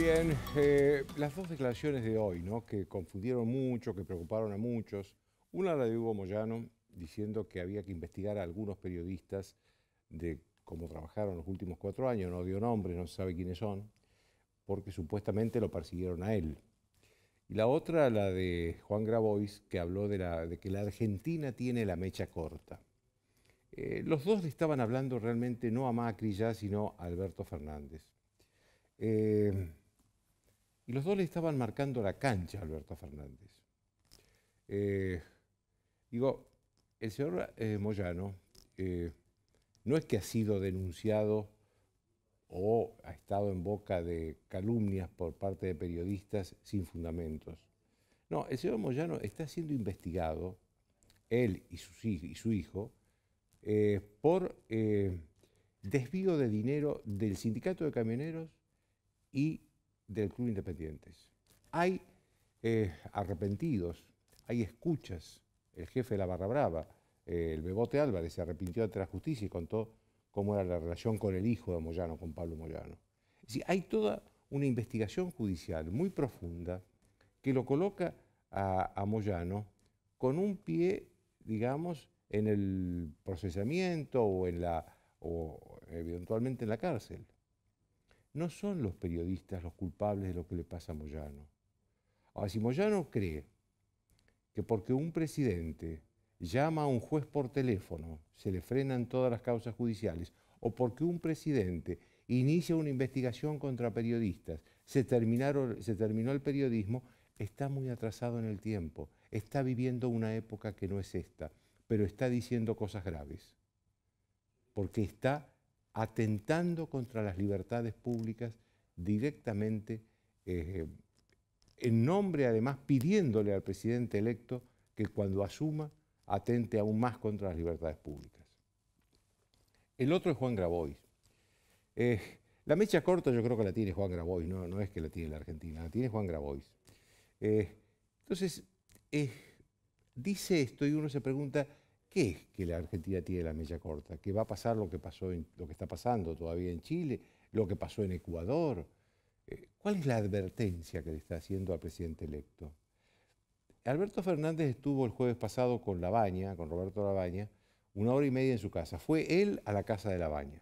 Bien, eh, las dos declaraciones de hoy, ¿no? que confundieron mucho, que preocuparon a muchos. Una la de Hugo Moyano, diciendo que había que investigar a algunos periodistas de cómo trabajaron los últimos cuatro años, no dio nombres, no se sabe quiénes son, porque supuestamente lo persiguieron a él. Y la otra, la de Juan Grabois, que habló de, que la Argentina tiene la mecha corta. Eh, los dos le estaban hablando realmente no a Macri ya, sino a Alberto Fernández. Eh, y los dos le estaban marcando la cancha a Alberto Fernández. Eh, digo, el señor eh, Moyano eh, no es que ha sido denunciado o ha estado en boca de calumnias por parte de periodistas sin fundamentos. No, el señor Moyano está siendo investigado, él y su, hijo, por desvío de dinero del sindicato de camioneros y del Club Independientes. Hay eh, arrepentidos, hay escuchas. El jefe de la Barra Brava, eh, el Bebote Álvarez, se arrepintió ante la justicia y contó cómo era la relación con el hijo de Moyano, con Pablo Moyano. Es hay toda una investigación judicial muy profunda que lo coloca a, Moyano con un pie, digamos, en el procesamiento o, en la, o eventualmente en la cárcel no son los periodistas los culpables de lo que le pasa a Moyano. Ahora, si Moyano cree que porque un presidente llama a un juez por teléfono, se le frenan todas las causas judiciales, o porque un presidente inicia una investigación contra periodistas, se, se terminó el periodismo, está muy atrasado en el tiempo, está viviendo una época que no es esta, pero está diciendo cosas graves, porque está atentando contra las libertades públicas directamente, eh, en nombre además pidiéndole al presidente electo que cuando asuma atente aún más contra las libertades públicas. El otro es Juan Grabois. Eh, la mecha corta yo creo que la tiene Juan Grabois, no, no es que la tiene la Argentina, la tiene Juan Grabois. Eh, entonces, dice esto y uno se pregunta, qué es que la Argentina tiene la mella corta? ¿Qué va a pasar lo que, pasó lo que está pasando todavía en Chile, lo que pasó en Ecuador? Eh, ¿Cuál es la advertencia que le está haciendo al presidente electo? Alberto Fernández estuvo el jueves pasado con Labaña, con Roberto Labaña, una hora y media en su casa. Fue él a la casa de Labaña.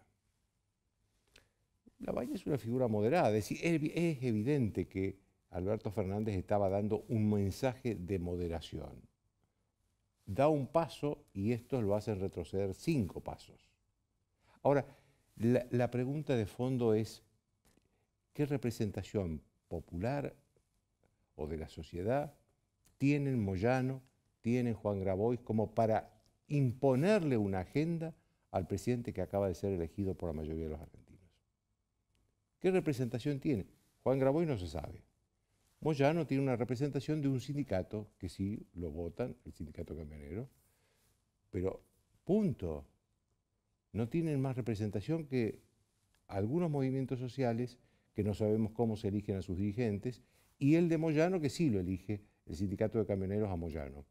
Labaña es una figura moderada, es decir, es evidente que Alberto Fernández estaba dando un mensaje de moderación da un paso y estos lo hacen retroceder cinco pasos. Ahora, la, pregunta de fondo es, ¿qué representación popular o de la sociedad tienen Moyano, tienen Juan Grabois como para imponerle una agenda al presidente que acaba de ser elegido por la mayoría de los argentinos? ¿Qué representación tiene? Juan Grabois no se sabe. Moyano tiene una representación de un sindicato, que sí lo votan, el sindicato camionero, pero punto. No tienen más representación que algunos movimientos sociales que no sabemos cómo se eligen a sus dirigentes, y el de Moyano, que sí lo elige el sindicato de camioneros a Moyano.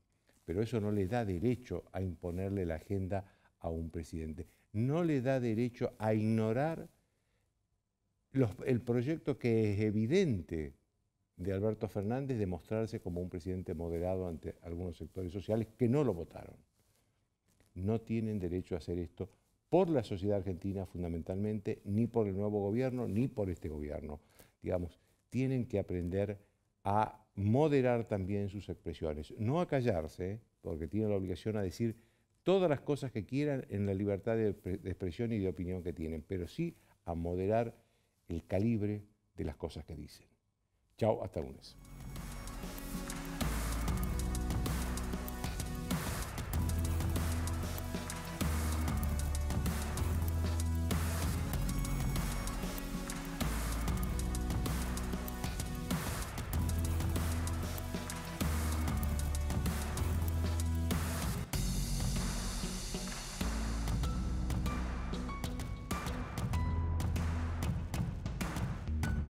Pero eso no le da derecho a imponerle la agenda a un presidente. No le da derecho a ignorar el proyecto que es evidente de Alberto Fernández de mostrarse como un presidente moderado ante algunos sectores sociales que no lo votaron. No tienen derecho a hacer esto por la sociedad argentina fundamentalmente, ni por el nuevo gobierno, ni por este gobierno. Digamos, tienen que aprender a moderar también sus expresiones, no a callarse, porque tienen la obligación a decir todas las cosas que quieran en la libertad de, de expresión y de opinión que tienen, pero sí a moderar el calibre de las cosas que dicen. Chao, hasta lunes.